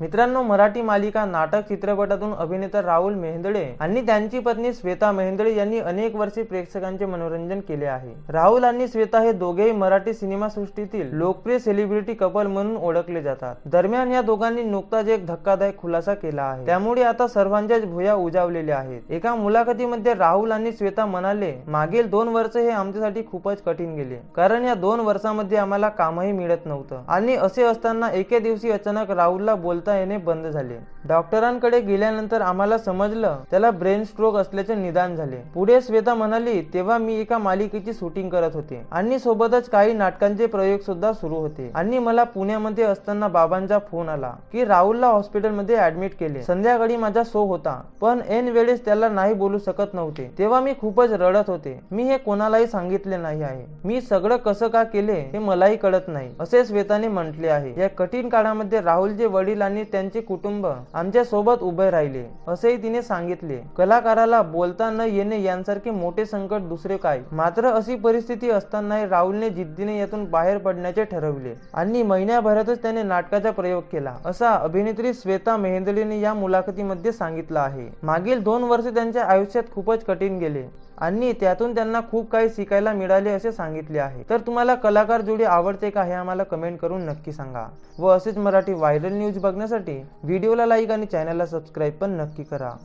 मित्रांनो मराठी मालिका नाटक चित्रपटातून अभिनेता राहुल मेहेंदळे आणि त्यांची पत्नी श्वेता मेहेंदळे यांनी अनेक वर्षी प्रेक्षकांचे मनोरंजन केले आहे राहुल आणि श्वेता हे दोघेही मराठी सिनेमा सृष्टीतील लोकप्रिय सेलिब्रिटी कपल म्हणून ओळखले जातात दरम्यान या दोघांनी नुकताच एक धक्कादायक खुलासा केला आहे त्यामुळे आता सर्वांच्याच भुया उजावलेल्या आहेत एका मुलाखतीमध्ये राहुल आणि श्वेता म्हणाले मागील दोन वर्ष हे आमच्यासाठी खूपच कठीण गेले कारण या दोन वर्षामध्ये आम्हाला कामही मिळत नव्हतं आणि असे असताना एके दिवशी अचानक राहुलला बोलत येणे बंद झाले डॉक्टरांकडे गेल्यानंतर आम्हाला समजलं त्याला ब्रेन स्ट्रोक असल्याचे निदान झाले पुढे श्वेता म्हणाली तेव्हा मी एका मालिकेची शूटिंग करत होते आणि सोबतच काही नाटकांचे प्रयोग सुद्धा सुरू होते आणि मला पुण्यामध्ये असताना बाबांचा फोन आला की राहुलला हॉस्पिटलमध्ये ऍडमिट केले संध्याकाळी माझा शो होता पण एन वेळेस त्याला नाही बोलू शकत नव्हते तेव्हा मी खूपच रडत होते मी हे कोणालाही सांगितले नाही आहे मी सगळं कसं का केले हे मलाही कळत नाही असे श्वेताने म्हटले आहे या कठीण काळामध्ये राहुलचे वडील आणि आणि त्यांचे कुटुंब आमच्या सोबत उभे राहिले असेही तिने सांगितले कलाकाराला बोलता न येणे यांसारखे मोठे संकट दुसरे काय मात्र अशी परिस्थिती असतानाही राहुलने जिद्दीने यातून बाहेर पडण्याचे ठरवले आणि महिन्याभरातच त्याने नाटकाचा प्रयोग केला असा अभिनेत्री श्वेता मेहेंदलीने या मुलाखतीमध्ये सांगितलं आहे मागील दोन वर्ष त्यांच्या आयुष्यात खूपच कठीण गेले आणि त्यातून त्यांना खूप काही शिकायला मिळाले असे सांगितले आहे तर तुम्हाला कलाकार जोडी आवडते का हे आम्हाला कमेंट करून नक्की सांगा व असेच मराठी व्हायरल न्यूज बघण्यासाठी पाहण्यासाठी व्हिडिओला लाईक आणि चॅनलला सबस्क्राईब पण नक्की करा